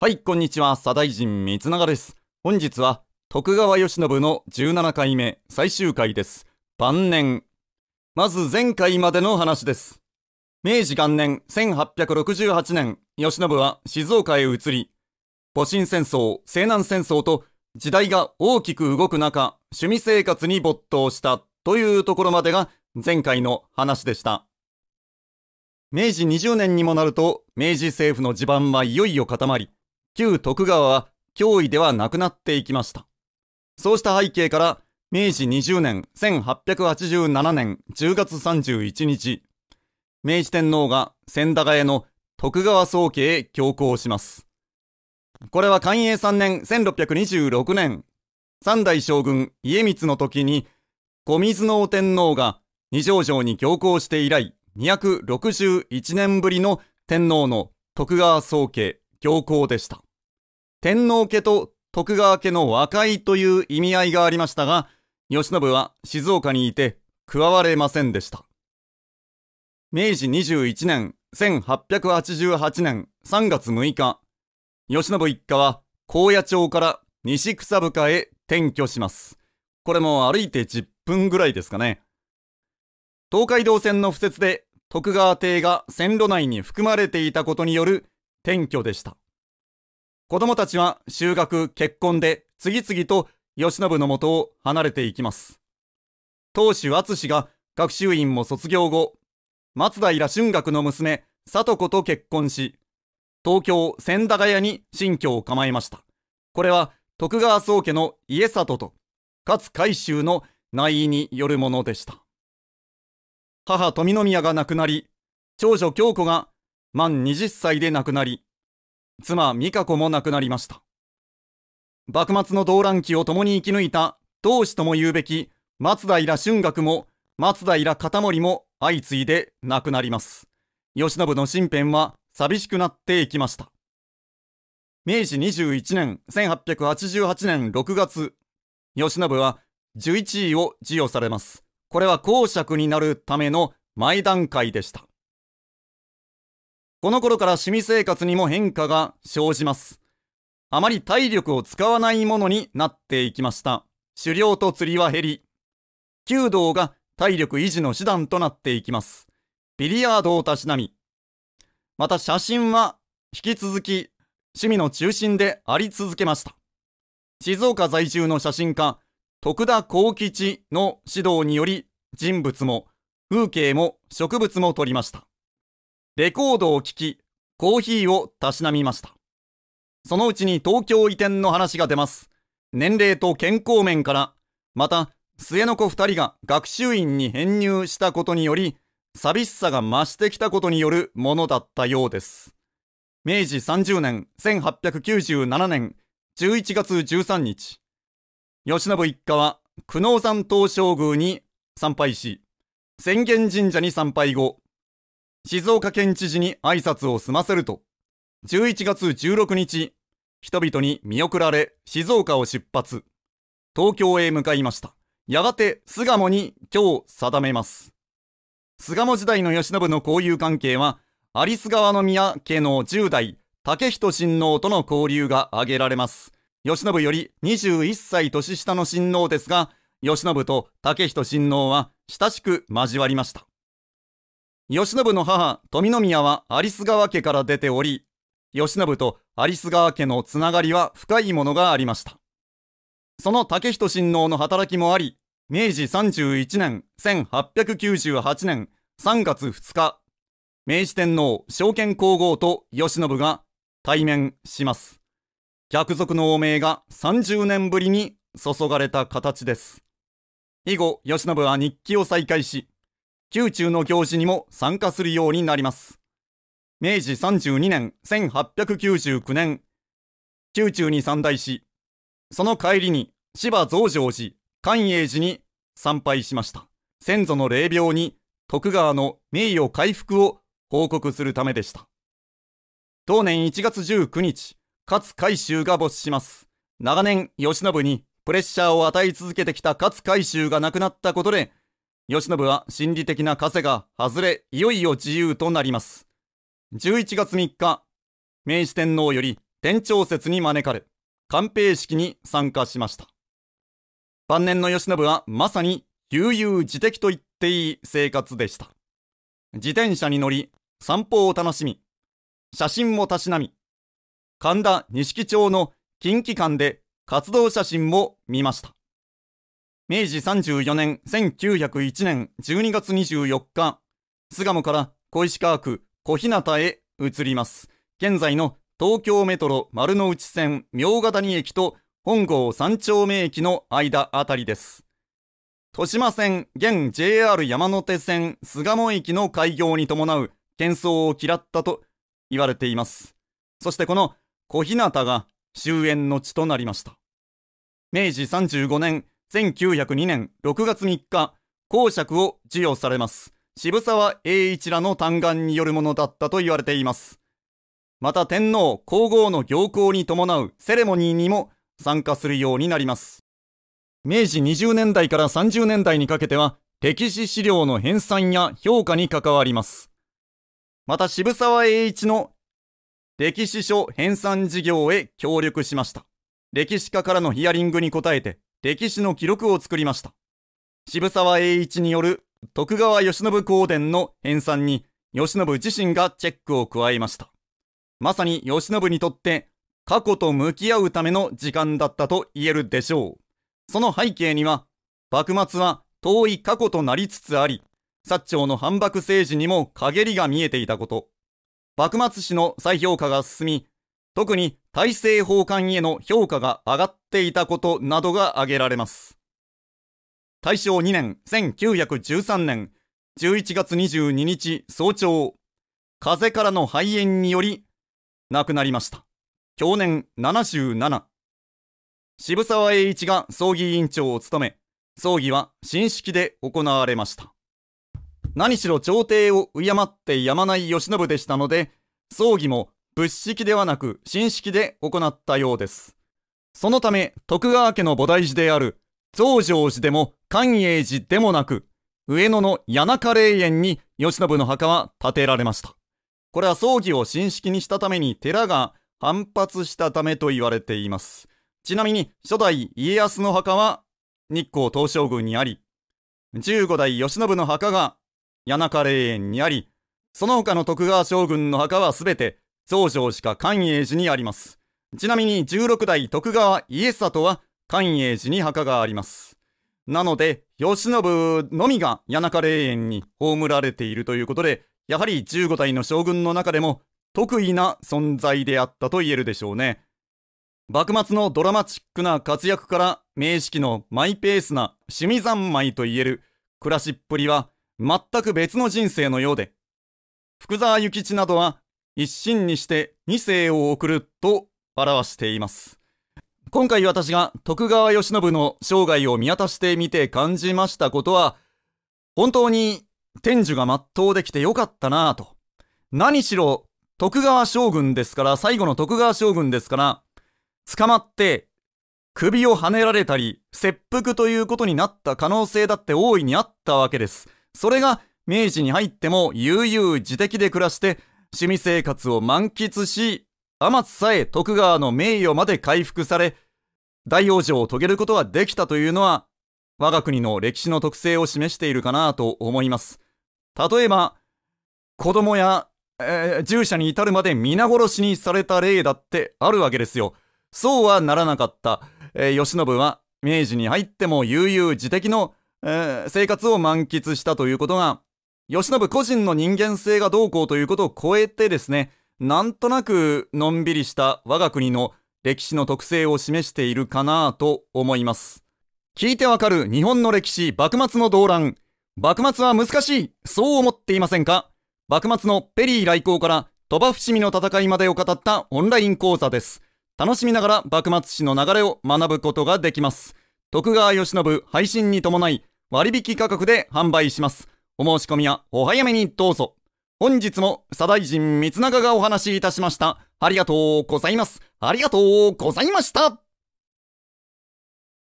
はい、こんにちは。左大臣三永です。本日は、徳川慶喜の17回目、最終回です。晩年。まず前回までの話です。明治元年1868年、慶喜は静岡へ移り、戊辰戦争、西南戦争と時代が大きく動く中、趣味生活に没頭したというところまでが前回の話でした。明治20年にもなると、明治政府の地盤はいよいよ固まり、旧徳川は脅威ではなくなっていきました。そうした背景から、明治20年1887年10月31日、明治天皇が千駄ヶ谷の徳川宗家へ強行します。これは寛永3年1626年、三代将軍家光の時に、小水の天皇が二条城に強行して以来、261年ぶりの天皇の徳川宗家強行でした。天皇家と徳川家の和解という意味合いがありましたが、慶喜は静岡にいて加われませんでした。明治21年1888年3月6日、慶喜一家は高野町から西草深へ転居します。これも歩いて10分ぐらいですかね。東海道線の敷設で徳川邸が線路内に含まれていたことによる転居でした。子供たちは就学、結婚で次々と慶喜のもとを離れていきます。当主淳が学習院も卒業後、松平春学の娘、里子と結婚し、東京千駄ヶ谷に新居を構えました。これは徳川宗家の家里と勝海舟の内意によるものでした。母富宮が亡くなり、長女京子が満20歳で亡くなり、妻美香子も亡くなりました。幕末の動乱期を共に生き抜いた同志とも言うべき松平春岳も松平片森も相次いで亡くなります。慶喜の身辺は寂しくなっていきました。明治21年1888年6月、慶喜は11位を授与されます。これは公爵になるための前段階でした。この頃から趣味生活にも変化が生じます。あまり体力を使わないものになっていきました。狩猟と釣りは減り、弓道が体力維持の手段となっていきます。ビリヤードをたしなみ、また写真は引き続き趣味の中心であり続けました。静岡在住の写真家、徳田幸吉の指導により人物も風景も植物も撮りました。レコードを聴き、コーヒーをたしなみました。そのうちに東京移転の話が出ます。年齢と健康面から、また、末の子二人が学習院に編入したことにより、寂しさが増してきたことによるものだったようです。明治30年1897年11月13日、吉信一家は久能山東照宮に参拝し、浅間神社に参拝後、静岡県知事に挨拶を済ませると、11月16日、人々に見送られ、静岡を出発、東京へ向かいました。やがて、巣鴨に今日定めます。巣鴨時代の慶喜の交友関係は、有栖川宮家の10代、竹人親王との交流が挙げられます。慶喜より21歳年下の親王ですが、慶喜と竹人親王は親しく交わりました。慶信の母、富宮は有栖川家から出ており、慶信と有栖川家のつながりは深いものがありました。その竹人親王の働きもあり、明治31年1898年3月2日、明治天皇、昭憲皇后と慶信が対面します。逆賊の汚名が30年ぶりに注がれた形です。以後、慶信は日記を再開し、宮中の行事にも参加するようになります。明治32年1899年、宮中に参大し、その帰りに芝増上寺、寛永寺に参拝しました。先祖の霊廟に徳川の名誉回復を報告するためでした。当年1月19日、勝海舟が没します。長年、慶喜にプレッシャーを与え続けてきた勝海舟が亡くなったことで、慶喜は心理的な枷が外れ、いよいよ自由となります。11月3日、明治天皇より天朝節に招かれ、官兵式に参加しました。晩年の慶喜はまさに悠々自適と言っていい生活でした。自転車に乗り、散歩を楽しみ、写真をたしなみ、神田錦町の近畿館で活動写真も見ました。明治34年1901年12月24日、巣鴨から小石川区小日向へ移ります。現在の東京メトロ丸の内線明ヶ谷駅と本郷三丁目駅の間あたりです。豊島線、現 JR 山手線巣鴨駅の開業に伴う喧騒を嫌ったと言われています。そしてこの小日向が終焉の地となりました。明治35年1902年6月3日、公爵を授与されます。渋沢栄一らの嘆願によるものだったと言われています。また天皇皇后の行幸に伴うセレモニーにも参加するようになります。明治20年代から30年代にかけては、歴史資料の編纂や評価に関わります。また渋沢栄一の歴史書編纂事業へ協力しました。歴史家からのヒアリングに答えて、歴史の記録を作りました。渋沢栄一による徳川慶喜公伝の編纂に慶喜自身がチェックを加えました。まさに慶喜にとって過去と向き合うための時間だったと言えるでしょう。その背景には、幕末は遠い過去となりつつあり、薩長の反幕政治にも陰りが見えていたこと。幕末史の再評価が進み、特に大政奉還への評価が上がっていたことなどが挙げられます。大正2年1913年11月22日早朝、風邪からの肺炎により亡くなりました。去年77。渋沢栄一が葬儀委員長を務め、葬儀は新式で行われました。何しろ朝廷を敬ってやまない慶喜でしたので、葬儀も物式ではなく神式で行ったようです。そのため徳川家の菩提寺である増上寺でも寛永寺でもなく上野の谷中霊園に慶喜の墓は建てられました。これは葬儀を新式にしたために寺が反発したためと言われています。ちなみに初代家康の墓は日光東照宮にあり、15代慶喜の墓が谷中霊園にあり、その他の徳川将軍の墓はすべて増上寺か寛永寺にあります。ちなみに16代徳川家里は寛永寺に墓があります。なので、慶喜のみが谷中霊園に葬られているということで、やはり15代の将軍の中でも特異な存在であったと言えるでしょうね。幕末のドラマチックな活躍から名式のマイペースな趣味三昧と言える暮らしっぷりは全く別の人生のようで、福沢諭吉などは一心にして二世を送ると表しています。今回私が徳川慶喜の生涯を見渡してみて感じましたことは、本当に天寿が全うできてよかったなぁと。何しろ徳川将軍ですから、最後の徳川将軍ですから、捕まって首をはねられたり、切腹ということになった可能性だって大いにあったわけです。それが明治に入っても悠々自適で暮らして趣味生活を満喫し、天津さえ徳川の名誉まで回復され、大往生を遂げることができたというのは、我が国の歴史の特性を示しているかなと思います。例えば、子供や、えー、従者に至るまで皆殺しにされた例だってあるわけですよ。そうはならなかった、えー、慶喜は明治に入っても悠々自適の、えー、生活を満喫したということが吉信個人の人間性がどうこうということを超えてですね、なんとなくのんびりした我が国の歴史の特性を示しているかなと思います。聞いてわかる日本の歴史、幕末の動乱。幕末は難しいそう思っていませんか幕末のペリー来航から鳥羽伏見の戦いまでを語ったオンライン講座です。楽しみながら幕末史の流れを学ぶことができます。徳川慶喜配信に伴い割引価格で販売します。お申し込みはお早めにどうぞ。本日も、左大臣三永がお話しいたしました。ありがとうございます。ありがとうございました。